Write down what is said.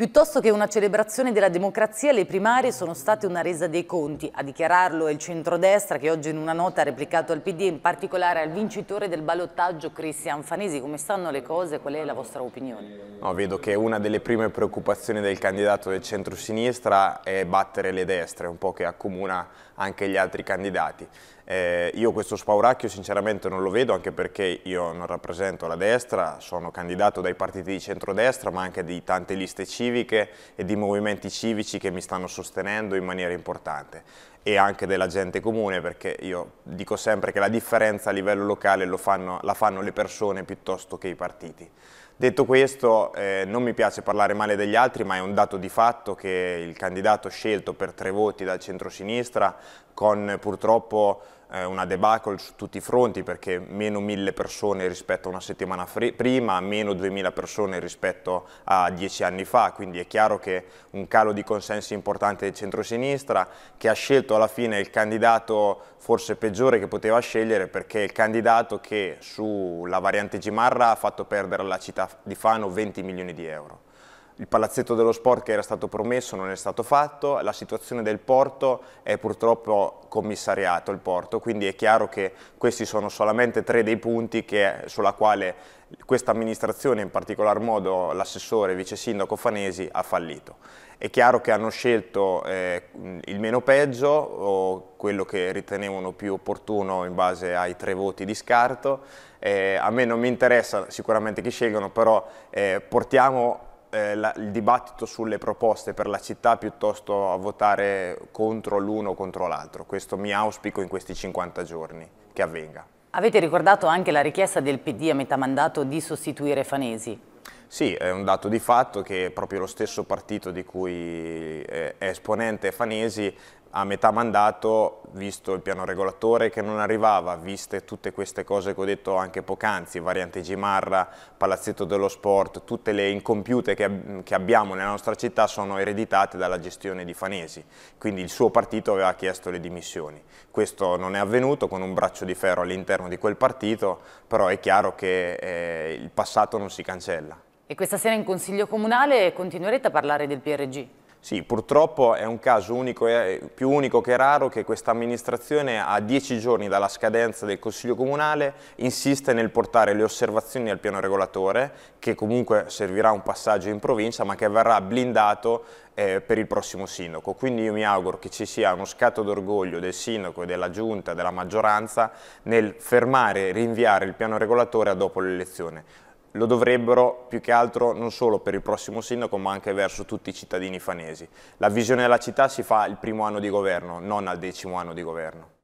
Piuttosto che una celebrazione della democrazia, le primarie sono state una resa dei conti. A dichiararlo è il centrodestra che oggi in una nota ha replicato al PD, in particolare al vincitore del ballottaggio Cristian Fanesi. Come stanno le cose? Qual è la vostra opinione? No, vedo che una delle prime preoccupazioni del candidato del centrosinistra è battere le destre, un po' che accomuna anche gli altri candidati. Eh, io questo spauracchio sinceramente non lo vedo anche perché io non rappresento la destra, sono candidato dai partiti di centrodestra ma anche di tante liste civiche e di movimenti civici che mi stanno sostenendo in maniera importante e anche della gente comune perché io dico sempre che la differenza a livello locale fanno, la fanno le persone piuttosto che i partiti. Detto questo, eh, non mi piace parlare male degli altri, ma è un dato di fatto che il candidato scelto per tre voti dal centrosinistra, con purtroppo eh, una debacle su tutti i fronti perché meno 1000 persone rispetto a una settimana prima, meno 2000 persone rispetto a dieci anni fa, quindi è chiaro che un calo di consensi importante del centrosinistra che ha scelto alla fine il candidato forse peggiore che poteva scegliere perché è il candidato che sulla variante Gimarra ha fatto perdere alla città di Fano 20 milioni di euro il palazzetto dello sport che era stato promesso non è stato fatto, la situazione del porto è purtroppo commissariato il porto, quindi è chiaro che questi sono solamente tre dei punti che, sulla quale questa amministrazione, in particolar modo l'assessore vice sindaco Fanesi, ha fallito. È chiaro che hanno scelto eh, il meno peggio o quello che ritenevano più opportuno in base ai tre voti di scarto. Eh, a me non mi interessa sicuramente chi scelgono, però eh, portiamo eh, la, il dibattito sulle proposte per la città piuttosto a votare contro l'uno o contro l'altro. Questo mi auspico in questi 50 giorni che avvenga. Avete ricordato anche la richiesta del PD a metà mandato di sostituire Fanesi. Sì, è un dato di fatto che proprio lo stesso partito di cui eh, è esponente Fanesi a metà mandato, visto il piano regolatore che non arrivava, viste tutte queste cose che ho detto anche poc'anzi, variante Gimarra, Palazzetto dello Sport, tutte le incompiute che, che, abbiamo nella nostra città sono ereditate dalla gestione di Fanesi, quindi il suo partito aveva chiesto le dimissioni. Questo non è avvenuto con un braccio di ferro all'interno di quel partito, però è chiaro che eh, il passato non si cancella. E questa sera in Consiglio Comunale continuerete a parlare del PRG? Sì, purtroppo è un caso unico, eh, più unico che raro che questa amministrazione a dieci giorni dalla scadenza del Consiglio Comunale insiste nel portare le osservazioni al piano regolatore, che comunque servirà un passaggio in provincia, ma che verrà blindato eh, per il prossimo sindaco. Quindi io mi auguro che ci sia uno scatto d'orgoglio del sindaco e della giunta, della maggioranza, nel fermare e rinviare il piano regolatore a dopo l'elezione lo dovrebbero più che altro non solo per il prossimo sindaco ma anche verso tutti i cittadini fanesi. La visione della città si fa il primo anno di governo, non al decimo anno di governo.